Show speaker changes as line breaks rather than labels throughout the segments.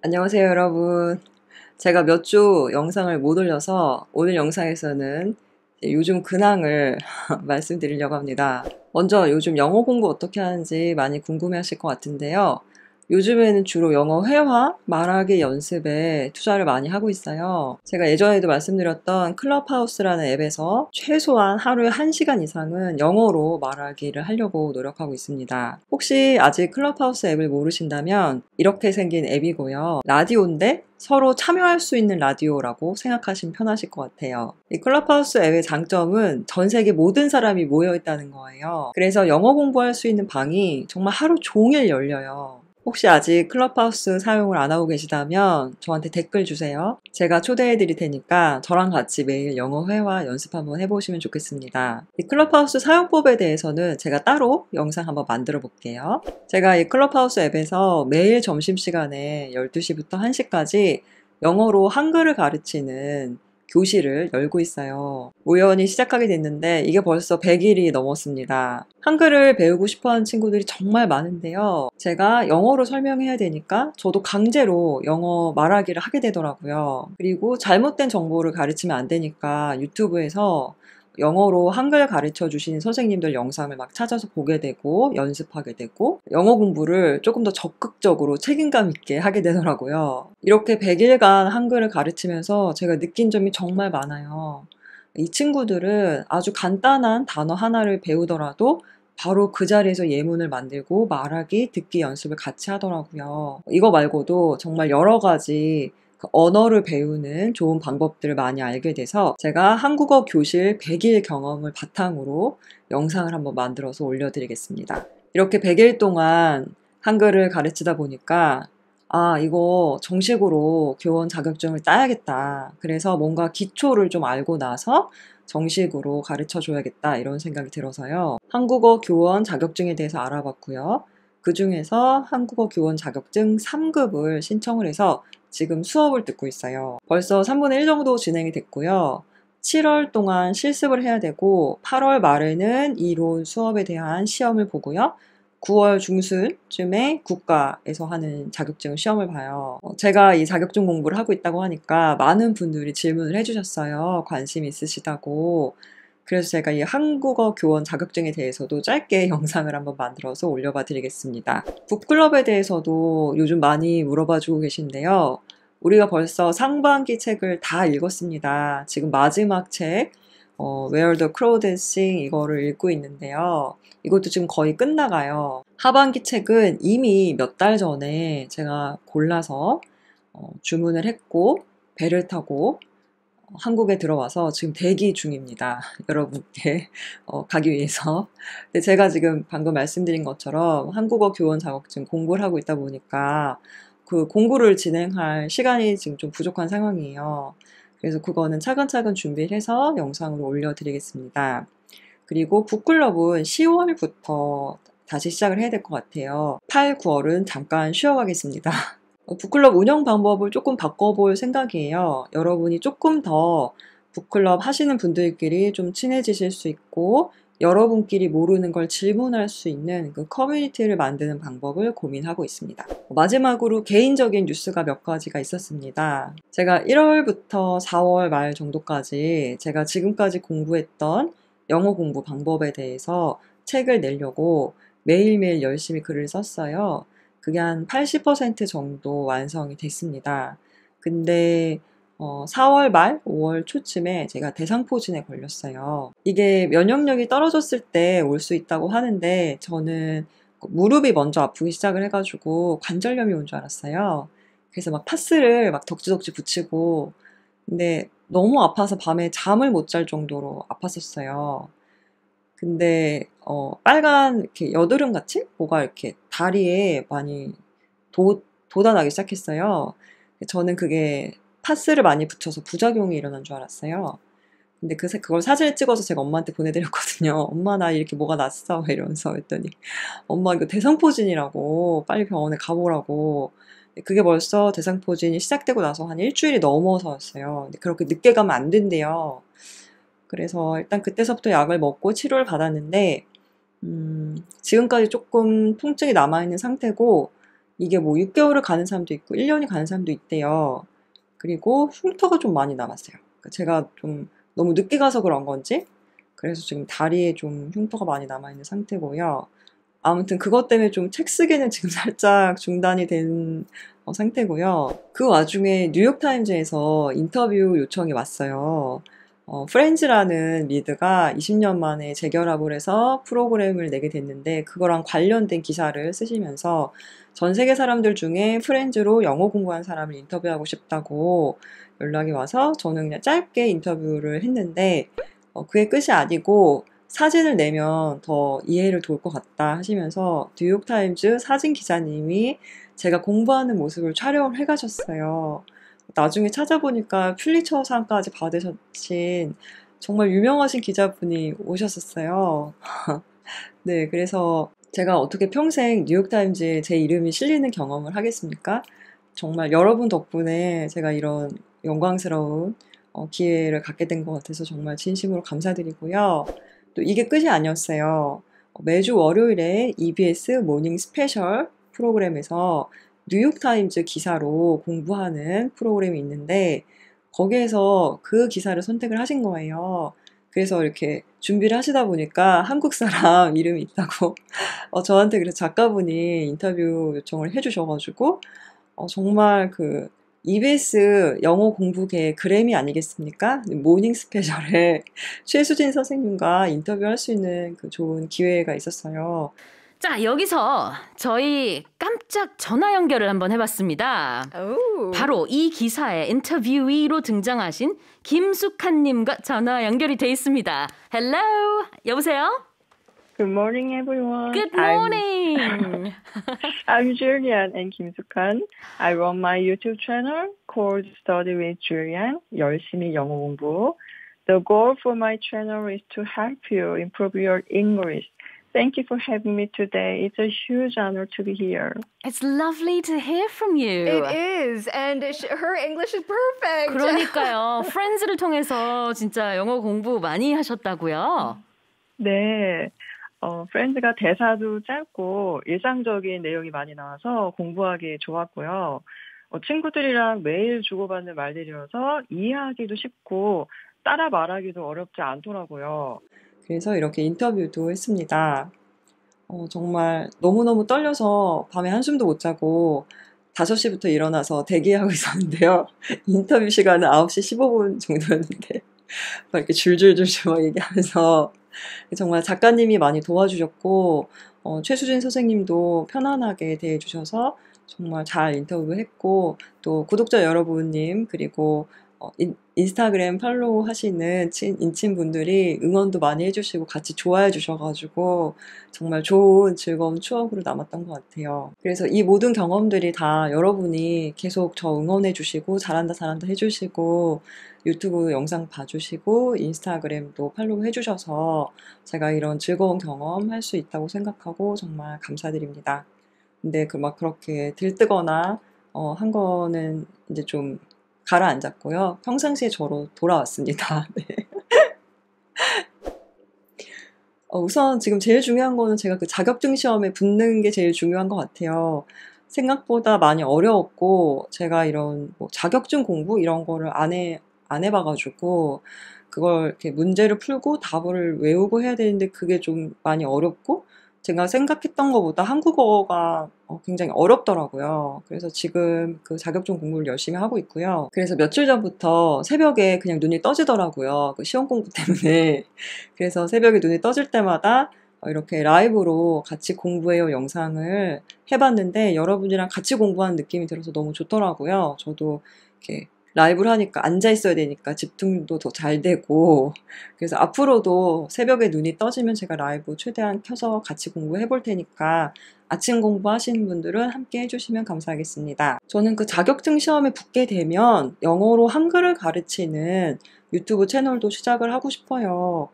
안녕하세요 여러분 제가 몇 주 영상을 못 올려서 오늘 영상에서는 요즘 근황을 말씀드리려고 합니다 먼저 요즘 영어 공부 어떻게 하는지 많이 궁금해 하실 것 같은데요 요즘에는 주로 영어 회화, 말하기 연습에 투자를 많이 하고 있어요. 제가 예전에도 말씀드렸던 클럽하우스라는 앱에서 최소한 하루에 1시간 이상은 영어로 말하기를 하려고 노력하고 있습니다. 혹시 아직 클럽하우스 앱을 모르신다면 이렇게 생긴 앱이고요. 라디오인데 서로 참여할 수 있는 라디오라고 생각하시면 편하실 것 같아요. 이 클럽하우스 앱의 장점은 전 세계 모든 사람이 모여 있다는 거예요. 그래서 영어 공부할 수 있는 방이 정말 하루 종일 열려요. 혹시 아직 클럽하우스 사용을 안 하고 계시다면 저한테 댓글 주세요. 제가 초대해 드릴 테니까 저랑 같이 매일 영어 회화 연습 한번 해보시면 좋겠습니다. 이 클럽하우스 사용법에 대해서는 제가 따로 영상 한번 만들어 볼게요. 제가 이 클럽하우스 앱에서 매일 점심시간에 12시부터 1시까지 영어로 한글을 가르치는 교실을 열고 있어요. 우연히 시작하게 됐는데 이게 벌써 100일이 넘었습니다. 한글을 배우고 싶어 하는 친구들이 정말 많은데요. 제가 영어로 설명해야 되니까 저도 강제로 영어 말하기를 하게 되더라고요. 그리고 잘못된 정보를 가르치면 안 되니까 유튜브에서 영어로 한글 가르쳐 주시는 선생님들 영상을 막 찾아서 보게 되고 연습하게 되고 영어 공부를 조금 더 적극적으로 책임감 있게 하게 되더라고요. 이렇게 100일간 한글을 가르치면서 제가 느낀 점이 정말 많아요. 이 친구들은 아주 간단한 단어 하나를 배우더라도 바로 그 자리에서 예문을 만들고 말하기, 듣기 연습을 같이 하더라고요. 이거 말고도 정말 여러 가지 그 언어를 배우는 좋은 방법들을 많이 알게 돼서 제가 한국어 교실 100일 경험을 바탕으로 영상을 한번 만들어서 올려드리겠습니다. 이렇게 100일 동안 한글을 가르치다 보니까 아, 이거 정식으로 교원 자격증을 따야겠다. 그래서 뭔가 기초를 좀 알고 나서 정식으로 가르쳐 줘야겠다. 이런 생각이 들어서요. 한국어 교원 자격증에 대해서 알아봤고요. 그 중에서 한국어 교원 자격증 3급을 신청을 해서 지금 수업을 듣고 있어요. 벌써 3분의 1 정도 진행이 됐고요. 7월 동안 실습을 해야 되고 8월 말에는 이론 수업에 대한 시험을 보고요. 9월 중순쯤에 국가에서 하는 자격증 시험을 봐요. 어, 제가 이 자격증 공부를 하고 있다고 하니까 많은 분들이 질문을 해주셨어요. 관심 있으시다고. 그래서 제가 이 한국어 교원 자격증에 대해서도 짧게 영상을 한번 만들어서 올려봐 드리겠습니다. 북클럽에 대해서도 요즘 많이 물어봐 주고 계신데요. 우리가 벌써 상반기 책을 다 읽었습니다. 지금 마지막 책 어, Where the Crow Dancing 이거를 읽고 있는데요. 이것도 지금 거의 끝나가요. 하반기 책은 이미 몇 달 전에 제가 골라서 어, 주문을 했고 배를 타고 한국에 들어와서 지금 대기 중입니다. 여러분께 어, 가기 위해서. 근데 제가 지금 방금 말씀드린 것처럼 한국어 교원 자격증 공부를 하고 있다 보니까 그 공부를 진행할 시간이 지금 좀 부족한 상황이에요. 그래서 그거는 차근차근 준비를 해서 영상으로 올려드리겠습니다. 그리고 북클럽은 10월부터 다시 시작을 해야 될 것 같아요. 8, 9월은 잠깐 쉬어가겠습니다. 어, 북클럽 운영 방법을 조금 바꿔볼 생각이에요. 여러분이 조금 더 북클럽 하시는 분들끼리 좀 친해지실 수 있고 여러분끼리 모르는 걸 질문할 수 있는 그 커뮤니티를 만드는 방법을 고민하고 있습니다. 마지막으로 개인적인 뉴스가 몇 가지가 있었습니다. 제가 1월부터 4월 말 정도까지 제가 지금까지 공부했던 영어 공부 방법에 대해서 책을 내려고 매일매일 열심히 글을 썼어요. 그게 한 80% 정도 완성이 됐습니다. 근데 어, 4월 말, 5월 초쯤에 제가 대상포진에 걸렸어요. 이게 면역력이 떨어졌을 때 올 수 있다고 하는데 저는 무릎이 먼저 아프기 시작을 해가지고 관절염이 온 줄 알았어요. 그래서 막 파스를 막 덕지덕지 붙이고 근데 너무 아파서 밤에 잠을 못 잘 정도로 아팠었어요. 근데 어, 빨간 이렇게 여드름 같이 뭐가 이렇게 다리에 많이 도, 돋아나기 시작했어요. 저는 그게 파스를 많이 붙여서 부작용이 일어난 줄 알았어요. 근데 그, 그걸 사진을 찍어서 제가 엄마한테 보내드렸거든요. 엄마 나 이렇게 뭐가 났어 이러면서 했더니 엄마 이거 대상포진이라고 빨리 병원에 가보라고 그게 벌써 대상포진이 시작되고 나서 한 일주일이 넘어서였어요. 근데 그렇게 늦게 가면 안 된대요. 그래서 일단 그때서부터 약을 먹고 치료를 받았는데 음, 지금까지 조금 통증이 남아있는 상태고 이게 뭐 6개월을 가는 사람도 있고 1년이 가는 사람도 있대요. 그리고 흉터가 좀 많이 남았어요. 그러니까 제가 좀 너무 늦게 가서 그런 건지 그래서 지금 다리에 좀 흉터가 많이 남아있는 상태고요. 아무튼 그것 때문에 좀 책 쓰기는 지금 살짝 중단이 된 어, 상태고요. 그 와중에 뉴욕타임즈에서 인터뷰 요청이 왔어요. 어, 프렌즈라는 미드가 20년 만에 재결합을 해서 프로그램을 내게 됐는데 그거랑 관련된 기사를 쓰시면서 전 세계 사람들 중에 프렌즈로 영어 공부한 사람을 인터뷰하고 싶다고 연락이 와서 저는 그냥 짧게 인터뷰를 했는데 어, 그게 끝이 아니고 사진을 내면 더 이해를 도울 것 같다 하시면서 뉴욕타임즈 사진 기자님이 제가 공부하는 모습을 촬영을 해 가셨어요. 나중에 찾아보니까 퓰리처상까지 받으신 셨 정말 유명하신 기자분이 오셨었어요. 네, 그래서 제가 어떻게 평생 뉴욕타임즈에 제 이름이 실리는 경험을 하겠습니까? 정말 여러분 덕분에 제가 이런 영광스러운 어, 기회를 갖게 된 것 같아서 정말 진심으로 감사드리고요. 또 이게 끝이 아니었어요. 매주 월요일에 EBS 모닝 스페셜 프로그램에서 뉴욕타임즈 기사로 공부하는 프로그램이 있는데 거기에서 그 기사를 선택을 하신 거예요. 그래서 이렇게 준비를 하시다 보니까 한국 사람 이름이 있다고 어, 저한테 그래서 작가분이 인터뷰 요청을 해주셔가지고 어, 정말 그 EBS 영어 공부계 그램이 아니겠습니까? 모닝 스페셜에 최수진 선생님과 인터뷰할 수 있는 그 좋은 기회가 있었어요. 자, 여기서 저희 깜짝 전화 연결을 한번 해봤습니다. 오. 바로 이 기사의 인터뷰위로 등장하신 김숙한님과 전화 연결이 돼 있습니다. Hello, 여보세요? Good morning, everyone. Good morning. I'm, I'm Julian and Kim Sukhan. I run my YouTube channel called Study with Julian. 열심히 영어 공부. The goal for my channel is to help you improve your English Thank you for having me today. It's a huge honor to be here. It's lovely to hear from you. It is. And her English is perfect. 그러니까요. Friends를 통해서 진짜 영어 공부 많이 하셨다고요? 네. 어, 프렌즈가 대사도 짧고 일상적인 내용이 많이 나와서 공부하기 좋았고요. 어, 친구들이랑 매일 주고받는 말들이어서 이해하기도 쉽고 따라 말하기도 어렵지 않더라고요. 그래서 이렇게 인터뷰도 했습니다. 어, 정말 너무너무 떨려서 밤에 한숨도 못 자고 5시부터 일어나서 대기하고 있었는데요. 인터뷰 시간은 9시 15분 정도였는데 막 이렇게 줄줄줄줄 막 얘기하면서 정말 작가님이 많이 도와주셨고 어, 최수진 선생님도 편안하게 대해주셔서 정말 잘 인터뷰했고 또 구독자 여러분님 그리고 어, 인, 스타그램 팔로우 하시는 친, 인친분들이 응원도 많이 해주시고 같이 좋아해 주셔가지고 정말 좋은 즐거운 추억으로 남았던 것 같아요. 그래서 이 모든 경험들이 다 여러분이 계속 저 응원해 주시고 잘한다 잘한다 해주시고 유튜브 영상 봐주시고 인스타그램도 팔로우 해주셔서 제가 이런 즐거운 경험 할 수 있다고 생각하고 정말 감사드립니다. 근데 그 막 그렇게 들뜨거나 어, 한 거는 이제 좀 가라앉았고요. 평상시에 저로 돌아왔습니다. 네. 어, 우선 지금 제일 중요한 거는 제가 그 자격증 시험에 붙는 게 제일 중요한 것 같아요. 생각보다 많이 어려웠고 제가 이런 뭐 자격증 공부 이런 거를 안해안 해봐가지고 그걸 이렇게 문제를 풀고 답을 외우고 해야 되는데 그게 좀 많이 어렵고 제가 생각했던 것보다 한국어가 어, 굉장히 어렵더라고요. 그래서 지금 그 자격증 공부를 열심히 하고 있고요. 그래서 며칠 전부터 새벽에 그냥 눈이 떠지더라고요. 그 시험 공부 때문에. 그래서 새벽에 눈이 떠질 때마다 이렇게 라이브로 같이 공부해요 영상을 해봤는데 여러분이랑 같이 공부하는 느낌이 들어서 너무 좋더라고요. 저도 이렇게 라이브를 하니까 앉아 있어야 되니까 집중도 더 잘 되고 그래서 앞으로도 새벽에 눈이 떠지면 제가 라이브 최대한 켜서 같이 공부해 볼 테니까 아침 공부하시는 분들은 함께 해주시면 감사하겠습니다. 저는 그 자격증 시험에 붙게 되면 영어로 한글을 가르치는 유튜브 채널도 시작을 하고 싶어요.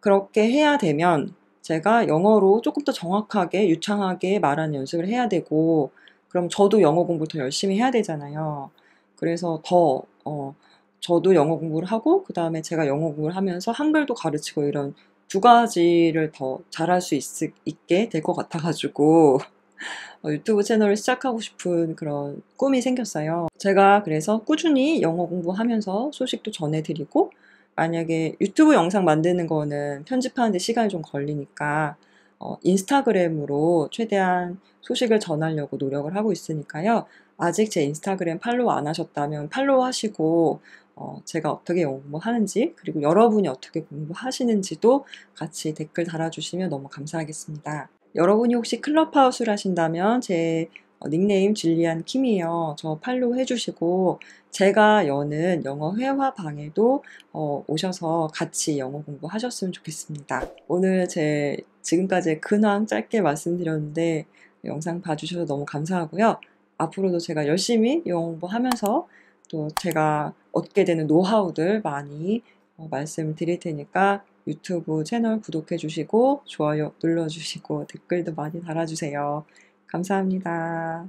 그렇게 해야 되면 제가 영어로 조금 더 정확하게 유창하게 말하는 연습을 해야 되고 그럼 저도 영어 공부 더 열심히 해야 되잖아요. 그래서 더 어, 저도 영어 공부를 하고 그 다음에 제가 영어 공부를 하면서 한글도 가르치고 이런 두 가지를 더 잘할 수 있, 게될 것 같아가지고 어, 유튜브 채널을 시작하고 싶은 그런 꿈이 생겼어요. 제가 그래서 꾸준히 영어 공부하면서 소식도 전해드리고 만약에 유튜브 영상 만드는 거는 편집하는데 시간이 좀 걸리니까 어, 인스타그램으로 최대한 소식을 전하려고 노력을 하고 있으니까요. 아직 제 인스타그램 팔로우 안 하셨다면 팔로우 하시고 어, 제가 어떻게 공부하는지 그리고 여러분이 어떻게 공부하시는지도 같이 댓글 달아주시면 너무 감사하겠습니다. 여러분이 혹시 클럽하우스를 하신다면 제 어, 닉네임 질리안 킴이에요. 저 팔로우 해주시고 제가 여는 영어 회화 방에도 어, 오셔서 같이 영어 공부하셨으면 좋겠습니다. 오늘 제지금까지 근황 짧게 말씀드렸는데 영상 봐주셔서 너무 감사하고요. 앞으로도 제가 열심히 영어 공부하면서 또 제가 얻게 되는 노하우들 많이 어, 말씀 드릴 테니까 유튜브 채널 구독해 주시고 좋아요 눌러 주시고 댓글도 많이 달아주세요. 감사합니다.